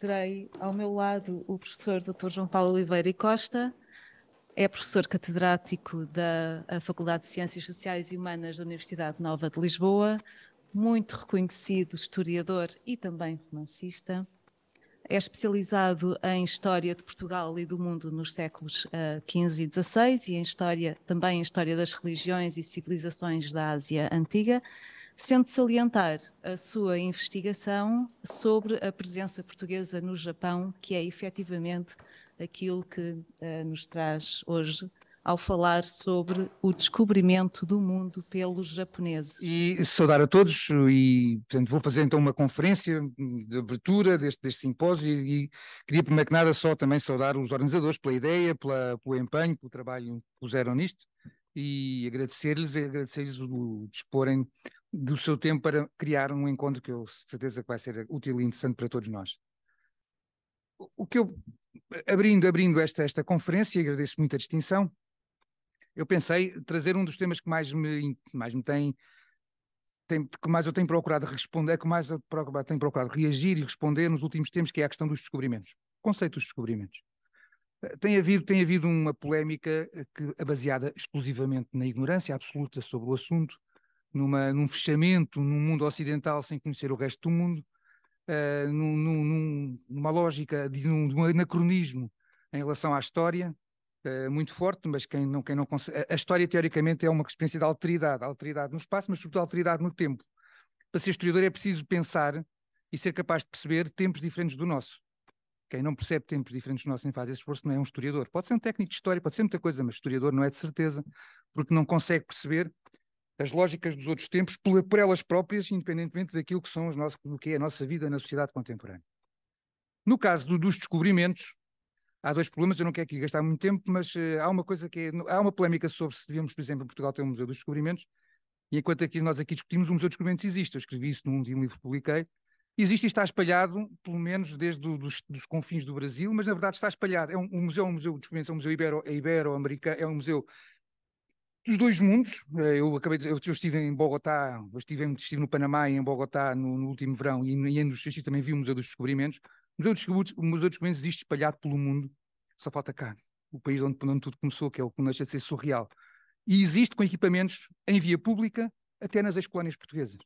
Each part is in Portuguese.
terei ao meu lado o professor Dr. João Paulo Oliveira e Costa, é professor catedrático da Faculdade de Ciências Sociais e Humanas da Universidade Nova de Lisboa, muito reconhecido historiador e também romancista. É especializado em História de Portugal e do Mundo nos séculos XV eh, e XVI e em história, também em História das Religiões e Civilizações da Ásia Antiga sendo salientar a sua investigação sobre a presença portuguesa no Japão, que é efetivamente aquilo que uh, nos traz hoje ao falar sobre o descobrimento do mundo pelos japoneses. E saudar a todos e, portanto, vou fazer então uma conferência de abertura deste, deste simpósio e, queria, primeiro que nada, só também saudar os organizadores pela ideia, pela, pelo empenho, pelo trabalho que puseram nisto e agradecer-lhes agradecer-lhes o disporem do seu tempo para criar um encontro que eu certeza que vai ser útil e interessante para todos nós. O que eu, abrindo, abrindo esta, esta conferência, e agradeço muito a distinção, eu pensei trazer um dos temas que mais me, mais me tem, tem, que mais eu tenho procurado responder, que mais eu tenho procurado reagir e responder nos últimos tempos, que é a questão dos descobrimentos, conceito dos descobrimentos. Tem havido, tem havido uma polémica eh, que, baseada exclusivamente na ignorância absoluta sobre o assunto, numa, num fechamento num mundo ocidental sem conhecer o resto do mundo, uh, num, num, numa lógica de, num, de um, anacronismo em relação à história, uh, muito forte, mas quem não, quem não consegue. A história, teoricamente, é uma experiência de alteridade, alteridade no espaço, mas sobretudo alteridade no tempo. Para ser historiador é preciso pensar e ser capaz de perceber tempos diferentes do nosso. Quem não percebe tempos diferentes do nosso em faz esse esforço não é um historiador. Pode ser um técnico de história, pode ser muita coisa, mas historiador não é de certeza, porque não consegue perceber as lógicas dos outros tempos por, elas próprias, independentemente daquilo que são os do que é a nossa vida na sociedade contemporânea. No caso do, dos descobrimentos, há dois problemas, eu não quero aqui gastar muito tempo, mas uh, há uma coisa que é, há uma polémica sobre se devíamos, por exemplo, em Portugal ter um museu dos descobrimentos, e enquanto aqui, nós aqui discutimos, o museu dos descobrimentos existe, eu escrevi isso num livro que publiquei, existe e está espalhado, pelo menos desde do, dos, dos, confins do Brasil, mas na verdade está espalhado, é um, um museu, é um museu dos descobrimentos, é um museu ibero-americano, é, ibero é um museu dos dois mundos. Eh, eu acabei de, eu, estive em Bogotá, eu estive, estive no Panamá e em Bogotá no, no último verão e, e no também vi o Museu dos Descobrimentos. O Museu dos, o Museu dos Descobrimentos existe espalhado pelo mundo, só falta cá, o país onde, onde tudo começou, que é o que não deixa de ser surreal. E existe com equipamentos em via pública até nas ex-colónias portuguesas.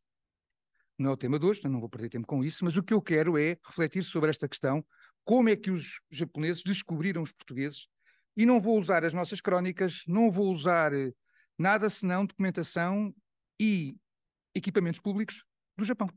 Não é o tema de hoje, não vou perder tempo com isso, mas o que eu quero é refletir sobre esta questão, como é que os japoneses descobriram os portugueses, e não vou usar as nossas crónicas, não vou usar eh, nada senão documentação e equipamentos públicos do Japão.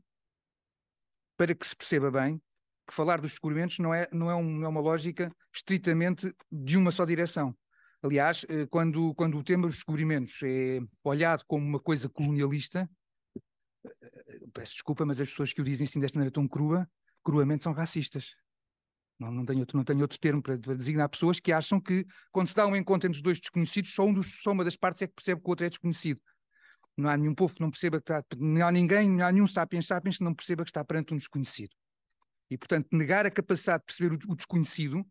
Para que se perceba bem que falar dos descobrimentos não é, não é, um, não é uma lógica estritamente de uma só direção. Aliás, eh, quando, quando o tema dos descobrimentos é olhado como uma coisa colonialista, eh, eh, peço desculpa, mas as pessoas que o dizem assim desta maneira tão crua, cruamente são racistas. Não, não, tenho, outro, não tenho outro termo para designar pessoas que acham que, quando se dá um encontro entre os dois desconhecidos, só, um dos, só uma das partes é que percebe que o outro é desconhecido. Não há nenhum povo que não perceba que está. Não há ninguém, não há nenhum sapiens sapiens que não perceba que está perante um desconhecido. E, portanto, negar a capacidade de perceber o, o desconhecido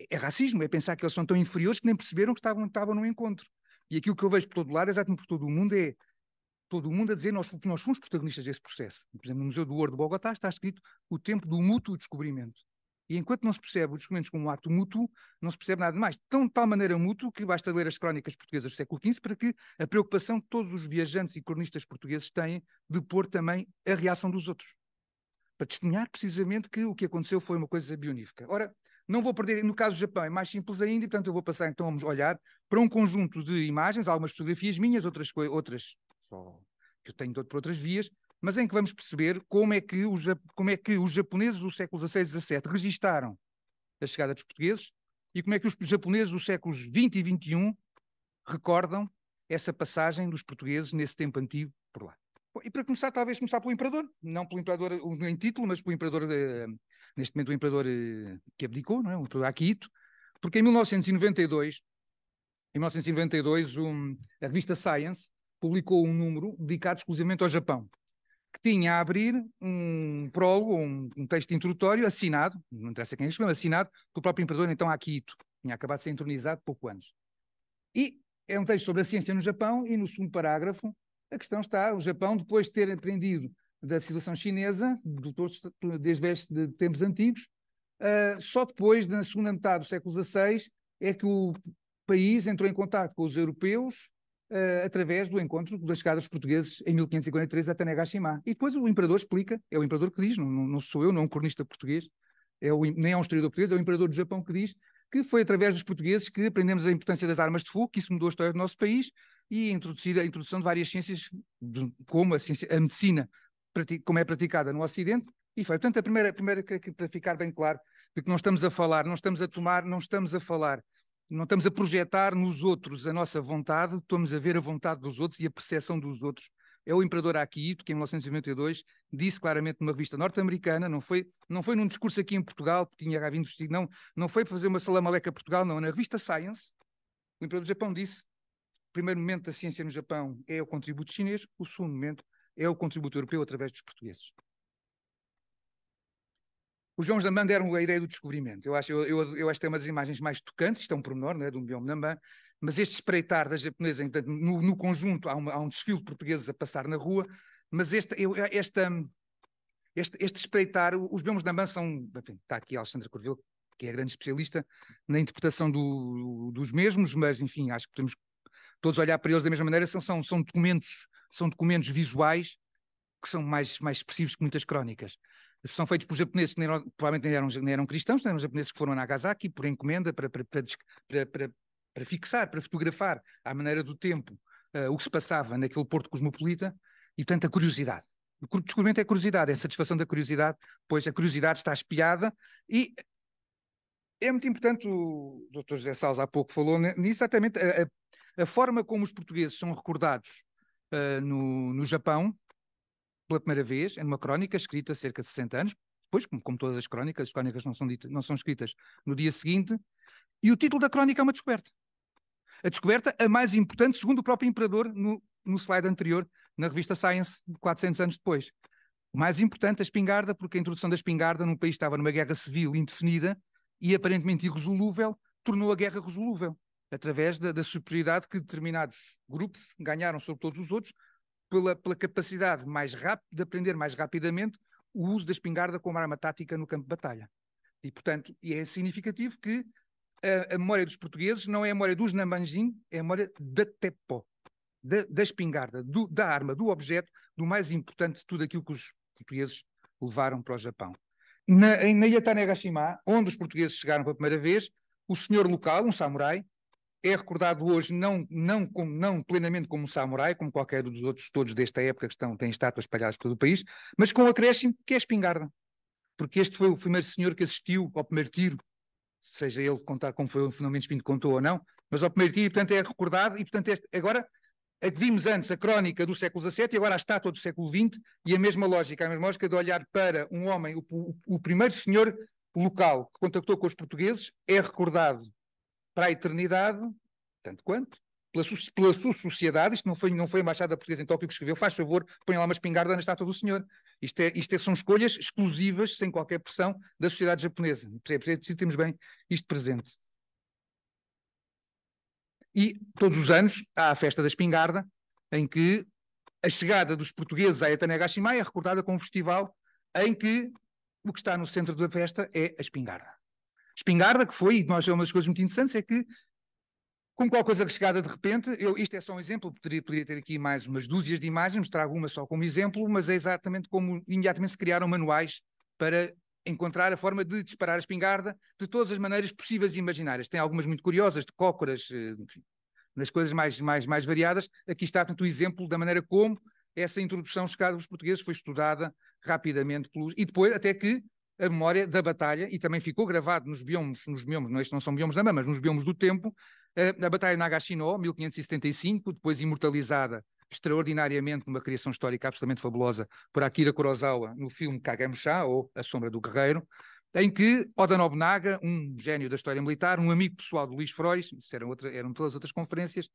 é, é racismo, é pensar que eles são tão inferiores que nem perceberam que estavam, estavam no encontro. E aquilo que eu vejo por todo lado, exatamente por todo o mundo, é todo o mundo a dizer nós, nós fomos protagonistas desse processo. Por exemplo, no Museu do Ouro de Bogotá está escrito o tempo do mútuo descobrimento. E enquanto não se percebe os documentos como um ato mútuo, não se percebe nada mais. Tão de tal maneira mútuo que basta ler as crónicas portuguesas do século XV para que a preocupação que todos os viajantes e cronistas portugueses têm de pôr também a reação dos outros. Para testemunhar precisamente que o que aconteceu foi uma coisa bionífica. Ora, não vou perder, no caso do Japão é mais simples ainda, e portanto eu vou passar então a olhar para um conjunto de imagens, algumas fotografias minhas, outras, outras só que eu tenho por outras vias, mas em que vamos perceber como é que os, como é que os japoneses do século XVI e XVII registaram a chegada dos portugueses e como é que os japoneses dos séculos XX e XXI recordam essa passagem dos portugueses nesse tempo antigo por lá. E para começar, talvez começar pelo imperador, não pelo imperador em título, mas pelo imperador, eh, neste momento o imperador eh, que abdicou, não é? o imperador Akihito, porque em 1992, em 1992 um, a revista Science publicou um número dedicado exclusivamente ao Japão que tinha a abrir um prólogo, um, um texto introdutório assinado, não interessa quem escreveu, assinado pelo próprio imperador, então Akito, tinha acabado de ser entronizado pouco antes. E é um texto sobre a ciência no Japão, e no segundo parágrafo, a questão está: o Japão, depois de ter aprendido da situação chinesa, desde de tempos antigos, uh, só depois, na segunda metade do século XVI, é que o país entrou em contato com os europeus uh, através do encontro dos caras portugueses em 1543 até Negashima. E depois o imperador explica, é o imperador que diz, não, não sou eu, não é um cronista português, é o, nem é um historiador português, é o imperador do Japão que diz que foi através dos portugueses que aprendemos a importância das armas de fogo, que isso mudou a história do nosso país e introduzir a introdução de várias ciências, como a, ciência, a medicina, como é praticada no Ocidente, e foi. Portanto, a primeira, a primeira para ficar bem claro, de que não estamos a falar, não estamos a tomar, não estamos a falar não estamos a projetar nos outros a nossa vontade, estamos a ver a vontade dos outros e a percepção dos outros. É o imperador Akihito que em 1992 disse claramente numa revista norte-americana, não foi, não foi num discurso aqui em Portugal, porque tinha havido investido, não, não foi para fazer uma salamaleca a Portugal, não, na revista Science, o imperador do Japão disse, o primeiro momento da ciência no Japão é o contributo chinês, o segundo momento é o contributo europeu através dos portugueses. Os Leões da Amã deram a ideia do descobrimento. Eu acho, eu, eu, eu acho que é uma das imagens mais tocantes, isto é um pormenor, não é? De um bioma de mas este espreitar da japonesa, no, no, conjunto, há, uma, há um desfile de portugueses a passar na rua, mas esta, eu, esta, este, este espreitar, os biomas da Mansa são, enfim, está aqui Alexandre Corville, que é grande especialista na interpretação do, dos mesmos, mas enfim, acho que podemos todos olhar para eles da mesma maneira, são, são, são documentos, são documentos visuais que são mais, mais expressivos que muitas crónicas são feitos por japoneses que nem eram, provavelmente nem eram, nem eram cristãos, eram japoneses que foram a Nagasaki por encomenda para, para, para, para, para fixar, para fotografar à maneira do tempo uh, o que se passava naquele porto cosmopolita e, portanto, a curiosidade. O descobrimento é a curiosidade, é a satisfação da curiosidade, pois a curiosidade está espiada e é muito importante, o Dr. José Salles há pouco falou nisso, exatamente a, a, a forma como os portugueses são recordados uh, no, no Japão, pela primeira vez, é numa crónica escrita cerca de 60 anos, depois, como, como todas as crónicas, as crónicas não são, ditas, não são escritas no dia seguinte, e o título da crónica é uma descoberta. A descoberta, a mais importante, segundo o próprio imperador, no, no slide anterior, na revista Science, 400 anos depois. O mais importante, a espingarda, porque a introdução da espingarda num país que estava numa guerra civil indefinida e aparentemente irresolúvel, tornou a guerra resolúvel, através da, da superioridade que determinados grupos ganharam sobre todos os outros, pela, pela capacidade mais rápida de aprender mais rapidamente o uso da espingarda como arma tática no campo de batalha. E, portanto, é significativo que a, a memória dos portugueses não é a memória dos Namanjim, é a memória da tepo da, da espingarda, do, da arma, do objeto, do mais importante de tudo aquilo que os portugueses levaram para o Japão. Na, em Nayatane onde os portugueses chegaram pela primeira vez, o senhor local, um samurai, é recordado hoje não, não, como, não plenamente como um samurai, como qualquer dos outros todos desta época que estão, têm estátuas espalhadas por todo o país, mas com o acréscimo que é a espingarda. Porque este foi o primeiro senhor que assistiu ao primeiro tiro, seja ele contar como foi o fenómeno espinho contou ou não, mas ao primeiro tiro, e, portanto, é recordado, e portanto, este, agora a que vimos antes a crónica do século XVII e agora a estátua do século XX, e a mesma lógica, a mesma lógica de olhar para um homem, o, o, o primeiro senhor local que contactou com os portugueses, é recordado para a eternidade, tanto quanto, pela, pela sua sociedade, isto não foi, não foi a Embaixada Portuguesa em Tóquio que escreveu, faz favor, põe lá uma espingarda na estátua do senhor. Isto, é, isto é, são escolhas exclusivas, sem qualquer pressão, da sociedade japonesa. É, é preciso termos bem isto presente. E todos os anos há a festa da espingarda, em que a chegada dos portugueses à Etanegashimai é recordada com um festival em que o que está no centro da festa é a espingarda espingarda, que foi, e nós é uma das coisas muito interessantes, é que com qualquer coisa que chegada de repente, eu, isto é só um exemplo, poderia, poderia ter aqui mais umas dúzias de imagens, trago uma só como exemplo, mas é exatamente como imediatamente se criaram manuais para encontrar a forma de disparar a espingarda de todas as maneiras possíveis e imaginárias. Tem algumas muito curiosas, de cócoras, eh, enfim, nas coisas mais, mais, mais variadas. Aqui está, portanto, o exemplo da maneira como essa introdução chegada aos portugueses foi estudada rapidamente pelos... E depois, até que a memória da batalha, e também ficou gravado nos biomos, nos biomos, não, estes é? não são biomos da mãe, mas nos biomos do tempo, a, batalha de Nagashino, 1575, depois imortalizada extraordinariamente numa criação histórica absolutamente fabulosa por Akira Kurosawa no filme Kagemusha, ou A Sombra do Guerreiro, em que Oda Nobunaga, um gênio da história militar, um amigo pessoal do Luís Frois, isso eram, outra, eram todas outras conferências,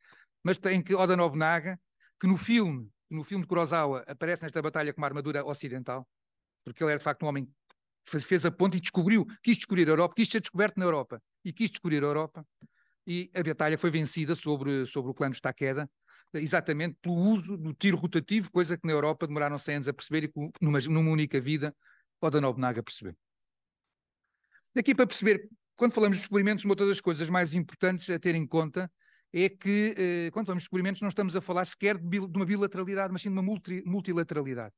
mas em que Oda Nobunaga, que no filme, no filme de Kurosawa, aparece nesta batalha com uma armadura ocidental, porque ele era de facto um homem fez a ponte e descobriu, quis descobrir a Europa, quis ser descoberto na Europa e quis descobrir a Europa. E a batalha foi vencida sobre, sobre o clã de Takeda, exatamente pelo uso do tiro rotativo, coisa que na Europa demoraram 100 anos a perceber e que numa, numa única vida a Nobunaga percebeu. Daqui para perceber, quando falamos de descobrimentos, uma das coisas mais importantes a ter em conta é que, eh, quando falamos de descobrimentos, não estamos a falar sequer de, uma bilateralidade, mas sim de uma multilateralidade.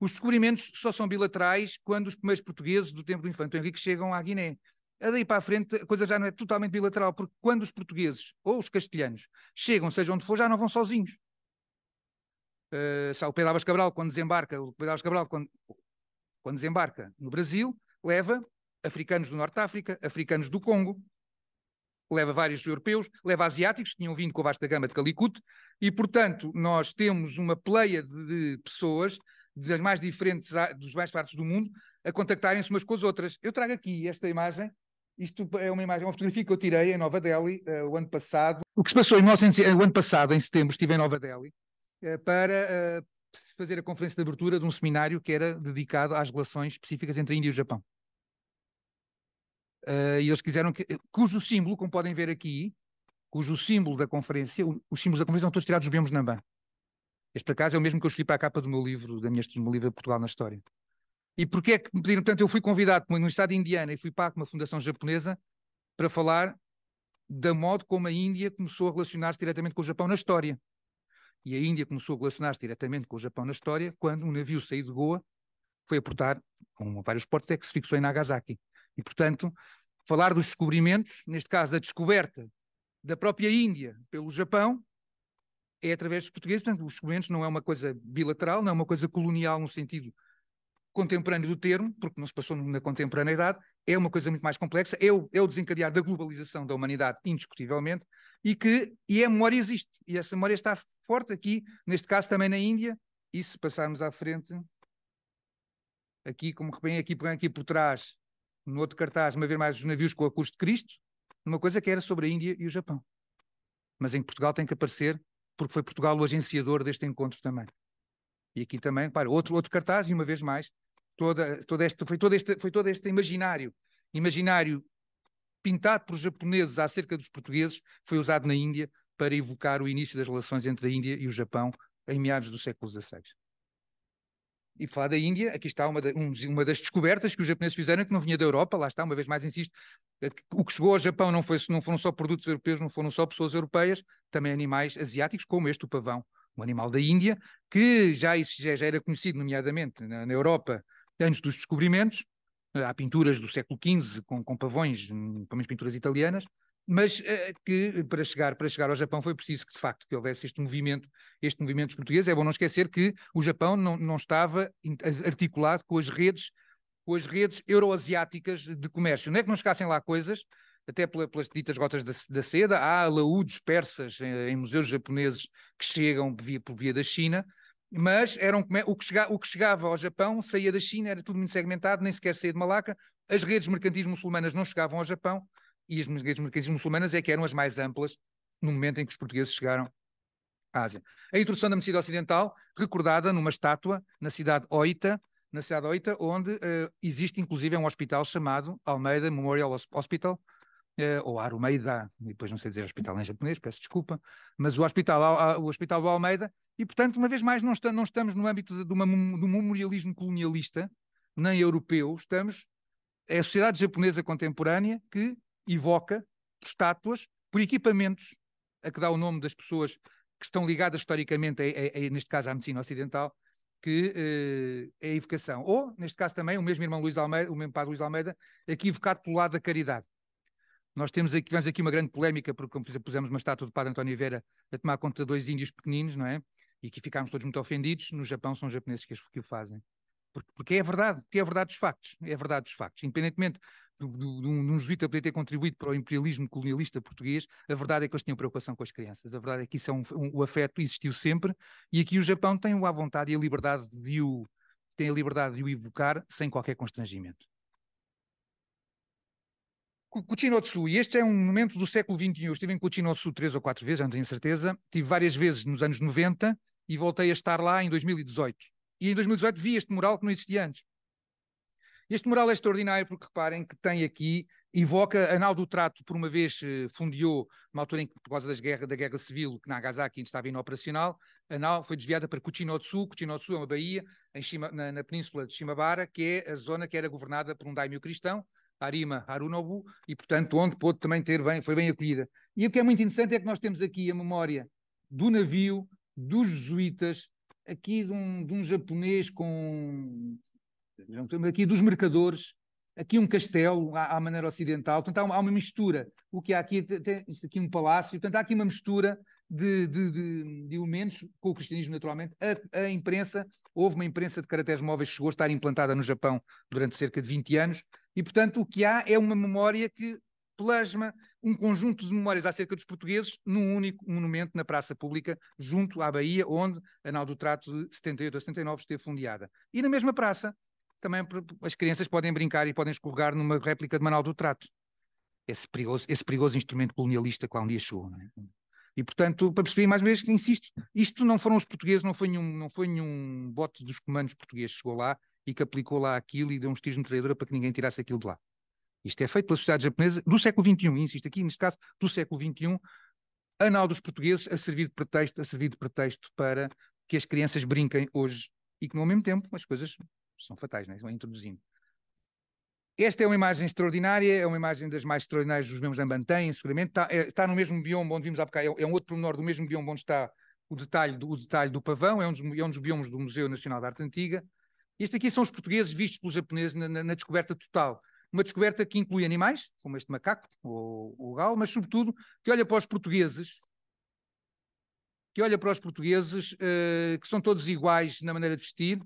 Os descobrimentos só são bilaterais quando os primeiros portugueses do tempo do Infante Henrique chegam à Guiné. A daí para a frente a coisa já não é totalmente bilateral, porque quando os portugueses ou os castelhanos chegam, seja onde for, já não vão sozinhos. Uh, ah, o Pedro Álvares Cabral, quando desembarca, o Pedro Álvares Cabral, quando, quando desembarca no Brasil, leva africanos do Norte de África, africanos do Congo, leva vários europeus, leva asiáticos, que tinham vindo com a vasta gama de Calicut, e, portanto, nós temos uma pleia de, de pessoas das mais diferentes, dos mais partes do mundo, a contactarem-se umas com as outras. Eu trago aqui esta imagem. Isto é uma imagem, é uma fotografia que eu tirei em Nova Delhi uh, o ano passado. O que se passou em 1900, eh, o ano passado, em setembro, estive em Nova Delhi uh, para uh, fazer a conferência de abertura de um seminário que era dedicado às relações específicas entre a Índia e o Japão. e eles quiseram que, cujo símbolo, como podem ver aqui, cujo símbolo da conferência, os símbolos da conferência são todos tirados dos membros Namban. Este, por acaso, é o mesmo que eu escolhi para a capa do meu livro, da minha, do meu livro Portugal na História. E porquê é que me pediram? Portanto, eu fui convidado para uma Universidade Indiana e fui pago uma fundação japonesa para falar da modo como a Índia começou a relacionar-se diretamente com o Japão na história. E a Índia começou a relacionar-se diretamente com o Japão na história quando um navio saiu de Goa foi aportar a vários portos até que se fixou em Nagasaki. E, portanto, falar dos descobrimentos, neste caso da descoberta da própria Índia pelo Japão, é através dos portugueses, portanto, os documentos não é uma coisa bilateral, não é uma coisa colonial no sentido contemporâneo do termo, porque não se passou na contemporaneidade, é uma coisa muito mais complexa, é o, é o desencadear da globalização da humanidade, indiscutivelmente, e que e a memória existe, e essa memória está forte aqui, neste caso também na Índia, e se passarmos à frente, aqui, como bem aqui, aqui por trás, no outro cartaz, uma vez mais os navios com a custo de Cristo, numa coisa que era sobre a Índia e o Japão. Mas em que Portugal tem que aparecer porque foi Portugal o agenciador deste encontro também. E aqui também, para outro, outro cartaz, e uma vez mais, toda, toda esta, foi, todo este, foi todo este imaginário, imaginário pintado por japoneses acerca dos portugueses, foi usado na Índia para evocar o início das relações entre a Índia e o Japão em meados do século XVI. E falar da Índia, aqui está uma, um, uma das descobertas que os japoneses fizeram que não vinha da Europa, lá está, uma vez mais insisto, eh, o que chegou ao Japão não, foi, não foram só produtos europeus, não foram só pessoas europeias, também animais asiáticos, como este, o pavão, um animal da Índia, que já, já era conhecido, nomeadamente na, na Europa, antes dos descobrimentos, há pinturas do século XV com, com pavões, hum, pelo menos pinturas italianas, mas eh, que para chegar, para chegar ao Japão foi preciso que de facto que houvesse este movimento, este movimento dos portugueses. É bom não esquecer que o Japão não, não estava articulado com as redes, com as redes euroasiáticas de comércio. Não é que não chegassem lá coisas, até pelas ditas gotas da, da, seda, há alaúdes persas em, eh, em, museus japoneses que chegam via, por via da China, mas eram o que, chega, o que chegava ao Japão saía da China, era tudo muito segmentado, nem sequer saía de Malaca, as redes mercantis muçulmanas não chegavam ao Japão, e as mercadorias muçulmanas é que eram as mais amplas no momento em que os portugueses chegaram à Ásia. A introdução da medicina ocidental, recordada numa estátua na cidade Oita, na cidade Oita, onde uh, existe inclusive um hospital chamado Almeida Memorial Hospital, uh, ou Arumeida, depois não sei dizer hospital em japonês, peço desculpa, mas o hospital, o hospital do Almeida, e portanto, uma vez mais, não, está, não estamos no âmbito de, de, uma, de um memorialismo colonialista, nem europeu, estamos é a sociedade japonesa contemporânea que evoca estátuas por equipamentos a que dá o nome das pessoas que estão ligadas historicamente, a, a, a, neste caso à medicina ocidental, que eh, é a evocação. Ou, neste caso também, o mesmo irmão Luís Almeida, o mesmo padre Luís Almeida, aqui evocado pelo lado da caridade. Nós temos aqui, tivemos aqui uma grande polémica, porque como pusemos uma estátua do padre António Vera a tomar conta de dois índios pequeninos, não é? E aqui ficámos todos muito ofendidos. No Japão são os japoneses que, que o fazem. Porque, porque é verdade, porque é a verdade dos factos. É a verdade dos factos. Independentemente de, um, jesuíta poder ter contribuído para o imperialismo colonialista português, a verdade é que eles tinham preocupação com as crianças. A verdade é que isso é um, um, o afeto existiu sempre e aqui o Japão tem a vontade e a liberdade de o tem a liberdade de o evocar sem qualquer constrangimento. Kuchinotsu, e este é um momento do século XXI. Eu estive em Kuchinotsu três ou quatro vezes, antes não tenho certeza. Estive várias vezes nos anos 90 e voltei a estar lá em 2018. E em 2018 vi este mural que não existia antes. Este mural é extraordinário porque reparem que tem aqui, evoca Analdo do Trato, por uma vez eh, fundiou, uma altura em que, por causa das guerras, da guerra civil, que na Nagasaki ainda estava inoperacional, Anal foi desviada para Kuchinotsu, Kuchinotsu é uma baía em Shima, na, na península de Shimabara, que é a zona que era governada por um daimyo cristão, Arima Harunobu, e portanto onde pôde também ter bem, foi bem acolhida. E o que é muito interessante é que nós temos aqui a memória do navio, dos jesuítas, aqui de um, de um japonês com aqui dos mercadores, aqui um castelo à, à maneira ocidental, portanto há uma, há uma, mistura. O que há aqui, é tem isto aqui um palácio, portanto há aqui uma mistura de, de, de, de elementos com o cristianismo naturalmente. A, a, imprensa, houve uma imprensa de caracteres móveis que chegou a estar implantada no Japão durante cerca de 20 anos e portanto o que há é uma memória que plasma um conjunto de memórias acerca dos portugueses num único monumento na praça pública, junto à Bahia, onde a Nau do Trato de 78 a 79 esteve fundeada. E na mesma praça também as crianças podem brincar e podem escorregar numa réplica de Manual do Trato. Esse perigoso, esse perigoso instrumento colonialista que lá um dia chegou. É? E, portanto, para perceber, mais uma vez, insisto, isto não foram os portugueses, não foi nenhum, não foi nenhum bote dos comandos portugueses que chegou lá e que aplicou lá aquilo e deu um tiros na treinadora para que ninguém tirasse aquilo de lá. Isto é feito pela sociedade japonesa do século XXI, insisto aqui, neste caso, do século XXI, anal dos portugueses a servir de pretexto, a servir de pretexto para que as crianças brinquem hoje e que, no mesmo tempo, as coisas são fatais, né? vão introduzindo. Esta é uma imagem extraordinária, é uma imagem das mais extraordinárias dos membros da Amban têm, seguramente. Está, é, está, no mesmo bioma onde vimos há bocado, é, é um outro pormenor do mesmo bioma onde está o detalhe do, o detalhe do pavão, é um, dos, é um dos biomas do Museu Nacional da Arte Antiga. Este aqui são os portugueses vistos pelos japoneses na, na, na descoberta total. Uma descoberta que inclui animais, como este macaco, ou o galo, mas sobretudo que olha para os portugueses, que olha para os portugueses, uh, que são todos iguais na maneira de vestir,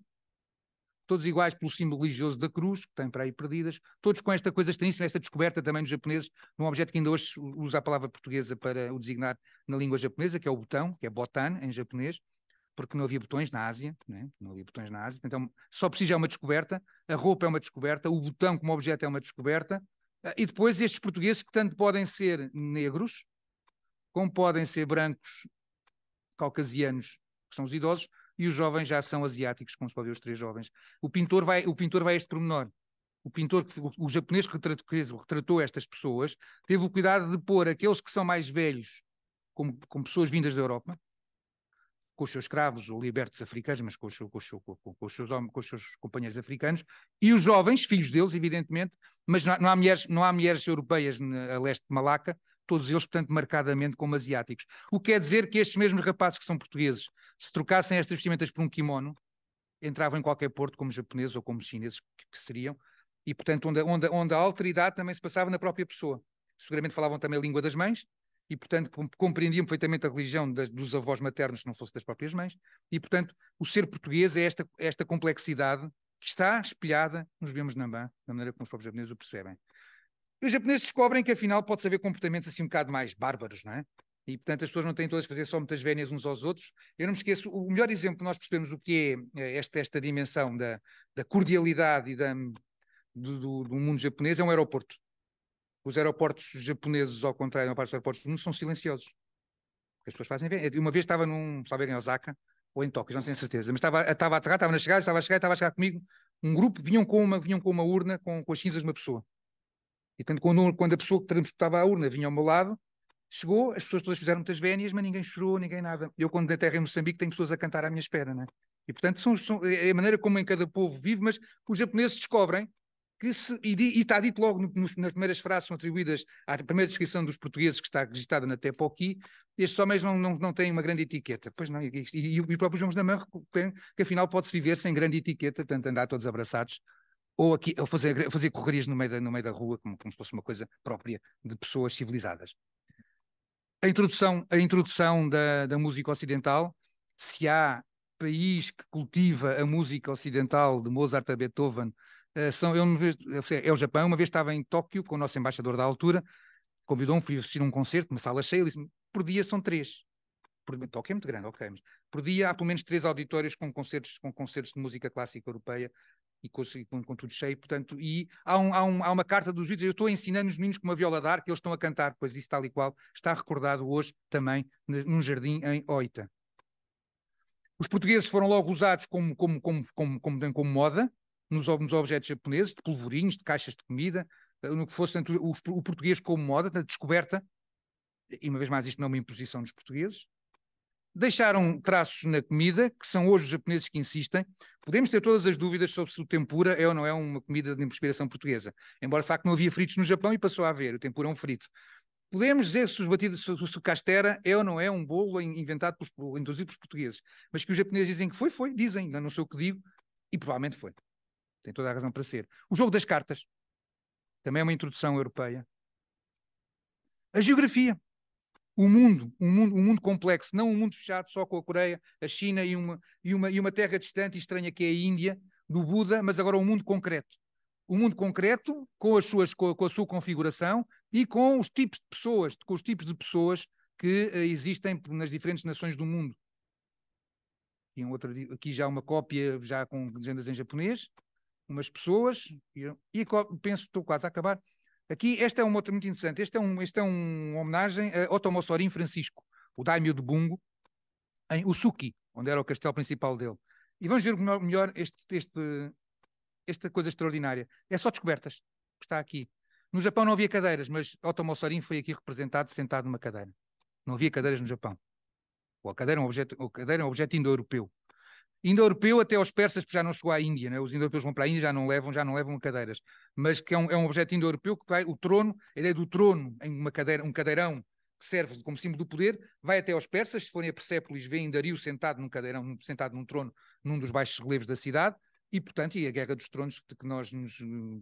todos iguais pelo símbolo religioso da cruz, que tem para aí perdidas, todos com esta coisa estranhíssima, esta descoberta também nos japoneses, num objeto que ainda hoje usa a palavra portuguesa para o designar na língua japonesa, que é o botão, que é botan em japonês, porque não havia botões na Ásia, né? não havia botões na Ásia, então só precisa é uma descoberta, a roupa é uma descoberta, o botão como objeto é uma descoberta, eh, e depois estes portugueses que tanto podem ser negros, como podem ser brancos, caucasianos, que são os idosos, e os jovens já são asiáticos, como se pode ver os três jovens. O pintor vai, o pintor vai a este pormenor. O pintor, o, o japonês que retratou, retratou estas pessoas, teve o cuidado de pôr aqueles que são mais velhos, como, como pessoas vindas da Europa, com os seus escravos ou libertos africanos, mas com os, com, os com, os, seus, com, os seus, companheiros africanos, e os jovens, filhos deles, evidentemente, mas não, não há, mulheres, não há mulheres europeias a leste de Malaca, todos eles, portanto, marcadamente como asiáticos. O que quer dizer que estes mesmos rapazes que são portugueses, se trocassem estas vestimentas por um kimono, entravam em qualquer porto como japoneses ou como chineses que, que seriam, e, portanto, onde, onde, onde, a alteridade também se passava na própria pessoa. Seguramente falavam também a língua das mães, e, portanto, compreendiam perfeitamente a religião das, dos avós maternos, se não fosse das próprias mães, e, portanto, o ser português é esta, esta complexidade que está espelhada nos vemos Namban, da maneira como os próprios japoneses o percebem. E os japoneses descobrem que afinal pode haver comportamentos assim um bocado mais bárbaros, não é? E portanto as pessoas não têm todas a fazer só muitas vénias uns aos outros. Eu não me esqueço, o melhor exemplo que nós percebemos o que é, é esta, esta dimensão da, da cordialidade e da, do, do, do, mundo japonês é um aeroporto. Os aeroportos japoneses, ao contrário da parte dos aeroportos do mundo, são silenciosos. As pessoas fazem é vénias. Uma vez estava num, sabe em Osaka, ou em Tóquio, não tenho certeza, mas estava, estava a aterrar, estava na chegada, estava a chegar, estava a chegar comigo, um grupo, vinham com uma, vinham com uma urna com, com as cinzas de uma pessoa. E tanto quando, quando a pessoa que transportava a urna vinha ao meu lado, chegou, as pessoas todas fizeram muitas vénias, mas ninguém chorou, ninguém nada. Eu, quando terra em Moçambique, tenho pessoas a cantar à minha espera, né? E, portanto, são, são, é, é a maneira como em cada povo vive, mas os japoneses descobrem que se, e, e está dito logo no, nas primeiras frases são atribuídas à primeira descrição dos portugueses que está registada na TEPOQI, estes homens não, não, não têm uma grande etiqueta. Pois não, e, e, e o próprio João da Mão que afinal pode-se viver sem grande etiqueta, tanto andar todos abraçados ou aqui ou fazer, correrias no meio, da, no meio da rua, como, como se fosse uma coisa própria de pessoas civilizadas. A introdução, a introdução da, da música ocidental, se há país que cultiva a música ocidental de Mozart a Beethoven, eh, são, eu, vez, é o Japão. Uma vez estava em Tóquio com o nosso embaixador da altura, convidou-me, fui assistir a um concerto, uma sala cheia, ele disse por dia são três. Por, Tóquio é muito grande, ok, mas por dia há pelo menos três auditórios com concertos, com concertos de música clássica europeia e com, com, tudo cheio, portanto, e há, um, há, um, há uma carta dos vídeos, eu estou ensinando os meninos com uma viola que eles estão a cantar, pois isso tal e qual está recordado hoje também num jardim em Oita. Os portugueses foram logo usados como, como, como, como, como, como moda nos, nos objetos japoneses, de polvorinhos, de caixas de comida, eh, no que fosse tanto o, o português como moda, descoberta, e uma vez mais isto não é uma imposição dos portugueses, Deixaram traços na comida, que são hoje os japoneses que insistem. Podemos ter todas as dúvidas sobre se o tempura é ou não é uma comida de inspiração portuguesa. Embora, de facto, não havia fritos no Japão e passou a haver. O tempura é um frito. Podemos dizer se os batidos de sucastera é ou não é um bolo inventado, pelos, induzido pelos portugueses. Mas que os japoneses dizem que foi, foi. Dizem, não sei o que digo. E provavelmente foi. Tem toda a razão para ser. O jogo das cartas. Também é uma introdução europeia. A geografia o mundo, um mundo, um mundo complexo, não um mundo fechado só com a Coreia, a China e uma, e uma, e uma terra distante e estranha que é a Índia, do Buda, mas agora um mundo concreto. Um mundo concreto com, as suas, com, a, com a sua configuração e com os tipos de pessoas, com os tipos de pessoas que uh, existem nas diferentes nações do mundo. E um outro, aqui já uma cópia, já com legendas em japonês, umas pessoas, e, e penso, estou quase a acabar, Aqui, esta é uma outra muito interessante. Este é, um, este é uma homenagem a Otto Francisco, o daimyo de Bungo, em Usuki, onde era o castelo principal dele. E vamos ver melhor este, este, esta coisa extraordinária. É só descobertas que está aqui. No Japão não havia cadeiras, mas Otto foi aqui representado sentado numa cadeira. Não havia cadeiras no Japão. Ou a cadeira é um objeto, a cadeira é um objeto indo-europeu indo-europeu até aos persas, porque já não chegou à Índia, né? os indo-europeus vão para a Índia, já não levam, já não levam cadeiras, mas que é um, é um objeto indo-europeu que vai, o trono, a ideia do trono em uma cadeira, um cadeirão que serve como símbolo do poder, vai até aos persas, se forem a Persépolis, veem Dario sentado num cadeirão, sentado num trono, num dos baixos relevos da cidade, e, portanto, e a Guerra dos Tronos, que nós, nos,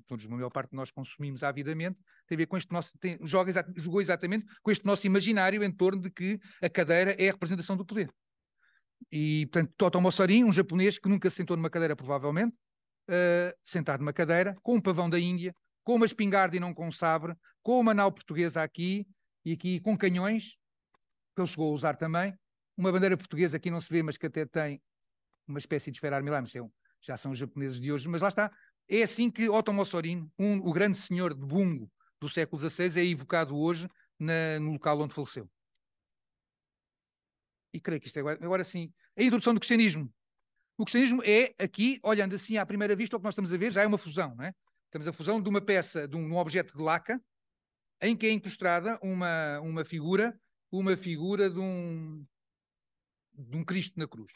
todos, a maior parte de nós consumimos avidamente, tem a ver com este nosso, tem, joga, jogou exatamente com este nosso imaginário em torno de que a cadeira é a representação do poder. E, portanto, Toto Mossorin, um japonês que nunca se sentou numa cadeira, provavelmente, uh, sentado numa cadeira, com um pavão da Índia, com uma espingarda e não com um sabre, com uma nau portuguesa aqui e aqui com canhões, que ele chegou a usar também, uma bandeira portuguesa aqui não se vê, mas que até tem uma espécie de esfera armilar, mas é já são os japoneses de hoje, mas lá está. É assim que Otto Mossorin, um, o grande senhor de Bungo do século XVI, é evocado hoje na, no local onde faleceu e creio que isto é agora, agora sim, a introdução do cristianismo. O cristianismo é aqui, olhando assim à primeira vista, o que nós estamos a ver já é uma fusão, não é? Temos a fusão de uma peça, de um, objeto de laca, em que é encostrada uma, uma figura, uma figura de um, de um Cristo na cruz.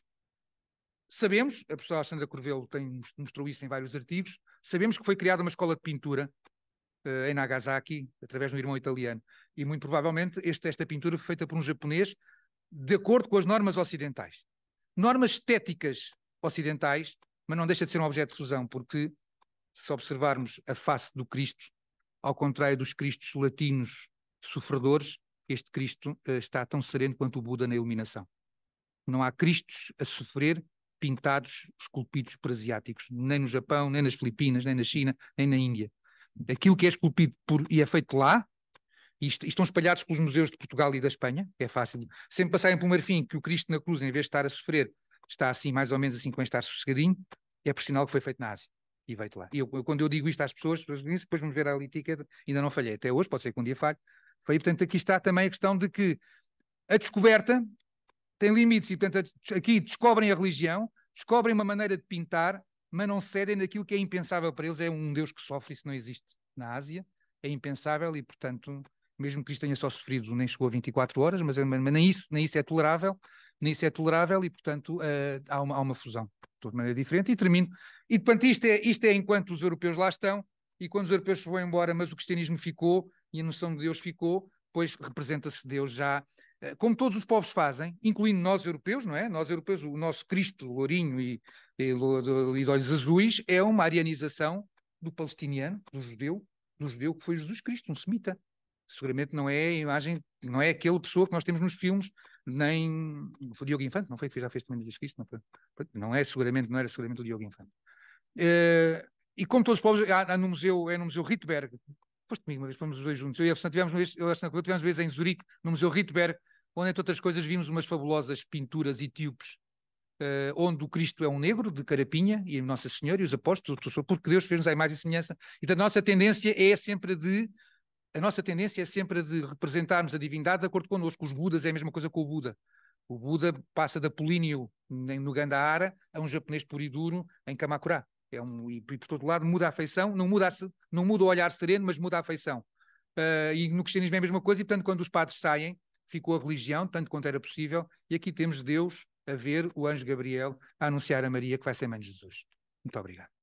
Sabemos, a professora Alexandra Corvelo tem, mostrou isso em vários artigos, sabemos que foi criada uma escola de pintura uh, em Nagasaki, através de um irmão italiano. E muito provavelmente este, esta pintura foi feita por um japonês de acordo com as normas ocidentais. Normas estéticas ocidentais, mas não deixa de ser um objeto de fusão, porque se observarmos a face do Cristo, ao contrário dos Cristos latinos sofredores, este Cristo eh, está tão sereno quanto o Buda na iluminação. Não há Cristos a sofrer pintados, esculpidos por asiáticos, nem no Japão, nem nas Filipinas, nem na China, nem na Índia. Aquilo que é esculpido por, e é feito lá e estão espalhados pelos museus de Portugal e da Espanha, é fácil. Sempre passarem por um marfim que o Cristo na cruz, em vez de estar a sofrer, está assim, mais ou menos assim, com estar sossegadinho, é por sinal que foi feito na Ásia. E veio-te lá. E eu, quando eu digo isto às pessoas, pessoas depois vamos ver a etiqueta, ainda não falhei até hoje, pode ser que um dia falhe. Foi, portanto, aqui está também a questão de que a descoberta tem limites, e portanto, aqui descobrem a religião, descobrem uma maneira de pintar, mas não cedem daquilo que é impensável para eles, é um Deus que sofre, isso não existe na Ásia, é impensável e, portanto, mesmo que isto tenha só sofrido, nem chegou a 24 horas, é, mas, mas nem, isso, nem isso é tolerável, nem isso é tolerável e, portanto, uh, há, uma, há uma fusão de maneira diferente. E termino. E, portanto, isto é, isto é enquanto os europeus lá estão e quando os europeus vão embora, mas o cristianismo ficou e a noção de Deus ficou, pois representa-se Deus já, eh, como todos os povos fazem, incluindo nós europeus, não é? Nós europeus, o nosso Cristo lourinho e, e, e de olhos azuis é uma arianização do palestiniano, do judeu, do judeu que foi Jesus Cristo, um semita seguramente não é a imagem, não é aquela pessoa que nós temos nos filmes, nem foi o Diogo Infante, não foi que já fez também isto, não, foi, não é seguramente, não era seguramente o Diogo Infante. Uh, e como todos os povos, há, há, no museu, é no museu Rittberg, foste comigo uma vez, fomos os dois juntos, eu e a Fernanda tivemos uma vez, eu e a tivemos uma vez em Zurique, no museu Rittberg, onde entre outras coisas vimos umas fabulosas pinturas etíopes Uh, onde o Cristo é um negro de carapinha e Nossa Senhora e os apóstolos, porque Deus fez-nos a imagem e semelhança. Então a nossa tendência é sempre de a nossa tendência é sempre a de representarmos a divindade de acordo connosco. Os Budas é a mesma coisa com o Buda. O Buda passa de Apolíneo no Gandhara a um japonês puro e duro em Kamakura. É um, e, por todo lado muda a afeição, não muda, a, não muda o olhar sereno, mas muda a afeição. Uh, ah, e no cristianismo é a mesma coisa, e portanto, quando os padres saem, ficou a religião, tanto quanto era possível, e aqui temos Deus a ver o anjo Gabriel a anunciar a Maria que vai ser mãe de Jesus. Muito obrigado.